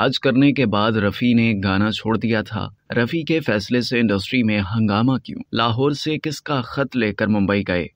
हज करने के बाद रफ़ी ने गाना छोड़ दिया था रफ़ी के फैसले से इंडस्ट्री में हंगामा क्यों लाहौर से किसका खत लेकर मुंबई गए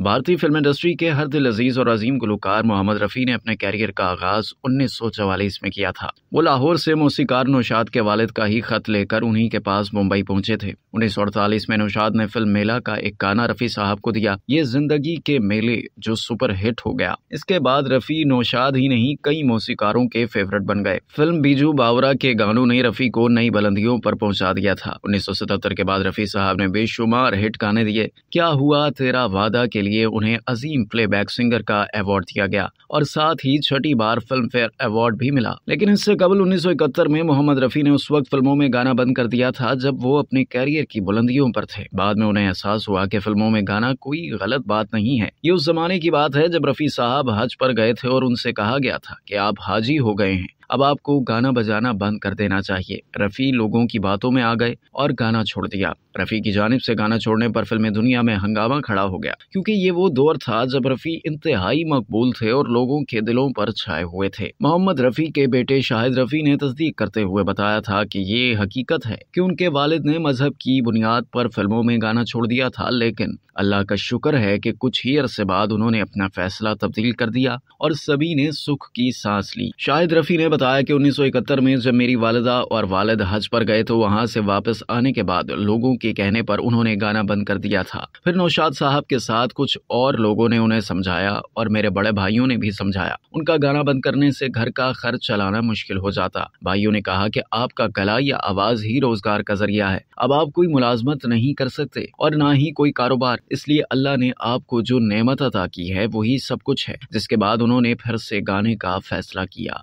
भारतीय फिल्म इंडस्ट्री के हर दिल अजीज और अजीम गुलकार मोहम्मद रफ़ी ने अपने कैरियर का आगाज़ उन्नीस सौ चवालीस में किया था वो लाहौर से मौसीकार नौशाद के वालिद का ही खत लेकर उन्हीं के पास मुंबई पहुंचे थे उन्नीस सौ अड़तालीस में नौशाद ने फिल्म मेला का एक गाना रफ़ी साहब को दिया ये जिंदगी के मेले जो सुपर हिट हो गया इसके बाद रफ़ी नौशाद ही नहीं कई मौसीकारों के फेवरेट बन गए फिल्म बीजू बावरा के गानों ने रफ़ी को नई बुलंदियों पर पहुँचा दिया था उन्नीस सौ सतहत्तर के बाद रफ़ी साहब ने बेशुमार हिट गाने दिए क्या हुआ तेरा वादा के लिए उन्हें अजीम प्लेबैक सिंगर का अवार्ड दिया गया और साथ ही छठी बार फिल्म फेयर अवार्ड भी मिला लेकिन इससे कबल उन्नीस में मोहम्मद रफी ने उस वक्त फिल्मों में गाना बंद कर दिया था जब वो अपने कैरियर की बुलंदियों पर थे बाद में उन्हें एहसास हुआ की फिल्मों में गाना कोई गलत बात नहीं है ये उस जमाने की बात है जब रफी साहब हज पर गए थे और उनसे कहा गया था की आप हाजी हो गए हैं अब आपको गाना बजाना बंद कर देना चाहिए रफ़ी लोगों की बातों में आ गए और गाना छोड़ दिया रफ़ी की जानब से गाना छोड़ने पर फिल्मी दुनिया में हंगामा खड़ा हो गया क्योंकि ये वो दौर था जब रफ़ी इंतहाई मकबूल थे और लोगों के दिलों पर छाए हुए थे मोहम्मद रफ़ी के बेटे शाहिद रफ़ी ने तस्दीक करते हुए बताया था कि ये हकीकत है कि उनके वालिद ने मजहब की बुनियाद पर फिल्मों में गाना छोड़ दिया था लेकिन अल्लाह का शुक्र है कि कुछ ही अरसे बाद उन्होंने अपना फैसला तब्दील कर दिया और सभी ने सुख की सांस ली शाहिद रफ़ी ने बताया कि 1971 में जब मेरी वालदा और वालद हज पर गए तो वहाँ से वापस आने के बाद लोगों के कहने पर उन्होंने गाना बंद कर दिया था फिर नौशाद साहब के साथ कुछ और लोगों ने उन्हें समझाया और मेरे बड़े भाइयों ने भी समझाया उनका गाना बंद करने से घर का खर्च चलाना मुश्किल हो जाता भाइयों ने कहा कि आपका गला या आवाज ही रोजगार का जरिया है अब आप कोई मुलाजमत नहीं कर सकते और ना ही कोई कारोबार इसलिए अल्लाह ने आपको जो नियमत अदा की है वही सब कुछ है जिसके बाद उन्होंने फिर से गाने का फैसला किया